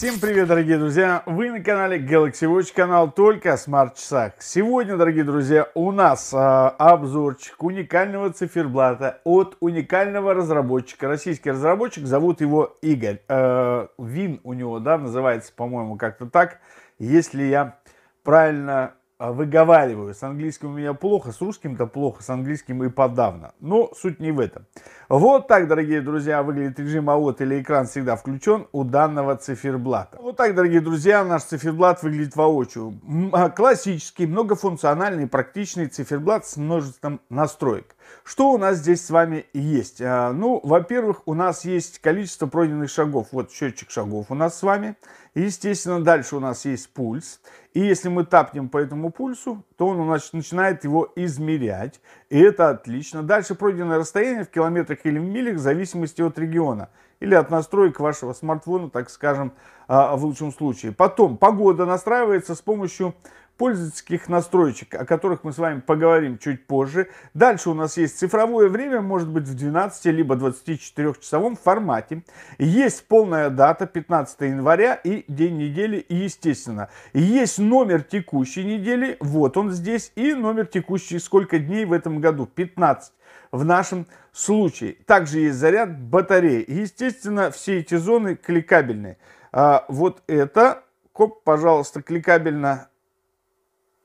Всем привет, дорогие друзья! Вы на канале Galaxy Watch, канал только о смарт-часах. Сегодня, дорогие друзья, у нас э, обзорчик уникального циферблата от уникального разработчика. Российский разработчик, зовут его Игорь. Э, Вин у него, да, называется, по-моему, как-то так, если я правильно а, выговариваю. С английским у меня плохо, с русским-то плохо, с английским и подавно. Но суть не в этом. Вот так, дорогие друзья, выглядит режим АОТ или экран всегда включен у данного циферблата. Вот так, дорогие друзья, наш циферблат выглядит воочию. А, классический, многофункциональный, практичный циферблат с множеством настроек. Что у нас здесь с вами есть? А, ну, во-первых, у нас есть количество пройденных шагов. Вот счетчик шагов у нас с вами. Естественно, дальше у нас есть пульс. И если мы тапнем по этому пульсу, то он у нас начинает его измерять. И это отлично. Дальше пройденное расстояние в километрах или в милях в зависимости от региона. Или от настроек вашего смартфона, так скажем, а, в лучшем случае. Потом погода настраивается с помощью пользовательских настроечек, о которых мы с вами поговорим чуть позже. Дальше у нас есть цифровое время, может быть в 12 либо 24-часовом формате. Есть полная дата 15 января и день недели, и естественно. Есть номер текущей недели, вот он здесь, и номер текущей, сколько дней в этом году, 15 в нашем случае. Также есть заряд батареи. Естественно, все эти зоны кликабельные. А, вот это, коп, пожалуйста, кликабельно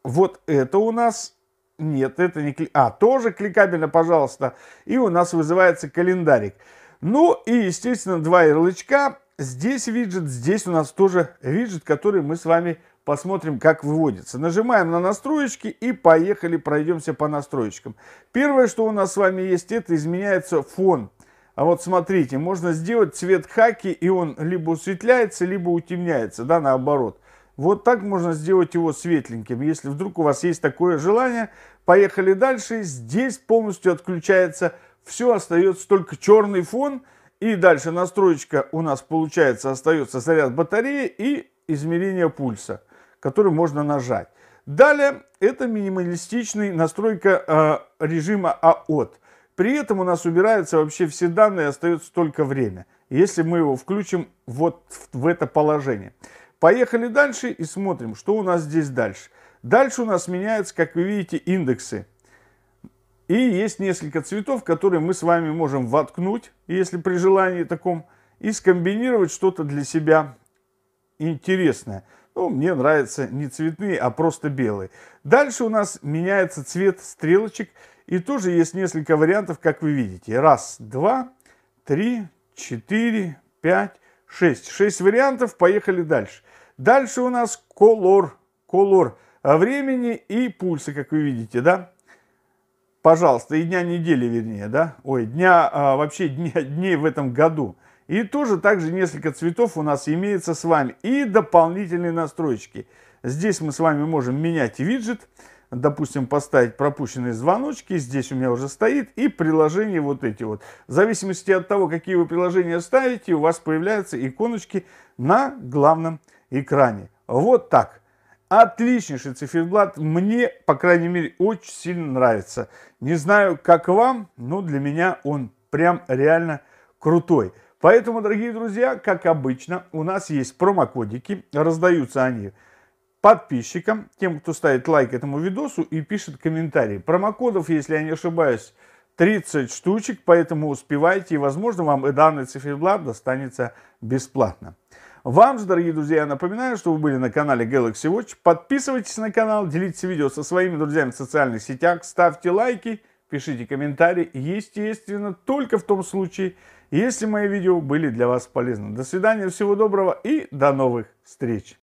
вот это у нас... Нет, это не... А, тоже кликабельно, пожалуйста. И у нас вызывается календарик. Ну и, естественно, два ярлычка. Здесь виджет, здесь у нас тоже виджет, который мы с вами посмотрим, как выводится. Нажимаем на настроечки и поехали, пройдемся по настроечкам. Первое, что у нас с вами есть, это изменяется фон. А вот смотрите, можно сделать цвет хаки, и он либо осветляется, либо утемняется, да, наоборот. Вот так можно сделать его светленьким. Если вдруг у вас есть такое желание, поехали дальше. Здесь полностью отключается все, остается только черный фон. И дальше настроечка у нас получается, остается заряд батареи и измерение пульса, который можно нажать. Далее это минималистичная настройка э, режима АОТ. При этом у нас убираются вообще все данные, остается только время, если мы его включим вот в, в это положение. Поехали дальше и смотрим, что у нас здесь дальше. Дальше у нас меняются, как вы видите, индексы. И есть несколько цветов, которые мы с вами можем воткнуть, если при желании таком, и скомбинировать что-то для себя интересное. Ну, мне нравятся не цветные, а просто белые. Дальше у нас меняется цвет стрелочек. И тоже есть несколько вариантов, как вы видите. Раз, два, три, четыре, пять, 6. 6 вариантов, поехали дальше. Дальше у нас колор, колор э, времени и пульса, как вы видите, да? Пожалуйста, и дня недели, вернее, да? Ой, дня, а, вообще дня, дней в этом году. И тоже также несколько цветов у нас имеется с вами. И дополнительные настройки. Здесь мы с вами можем менять виджет. виджет допустим, поставить пропущенные звоночки, здесь у меня уже стоит, и приложения вот эти вот. В зависимости от того, какие вы приложения ставите, у вас появляются иконочки на главном экране. Вот так. Отличнейший циферблат, мне, по крайней мере, очень сильно нравится. Не знаю, как вам, но для меня он прям реально крутой. Поэтому, дорогие друзья, как обычно, у нас есть промокодики, раздаются они подписчикам, тем, кто ставит лайк этому видосу и пишет комментарий. Промокодов, если я не ошибаюсь, 30 штучек, поэтому успевайте, и, возможно, вам и данный циферблат достанется бесплатно. Вам же, дорогие друзья, я напоминаю, что вы были на канале Galaxy Watch. Подписывайтесь на канал, делитесь видео со своими друзьями в социальных сетях, ставьте лайки, пишите комментарии. Естественно, только в том случае, если мои видео были для вас полезны. До свидания, всего доброго и до новых встреч!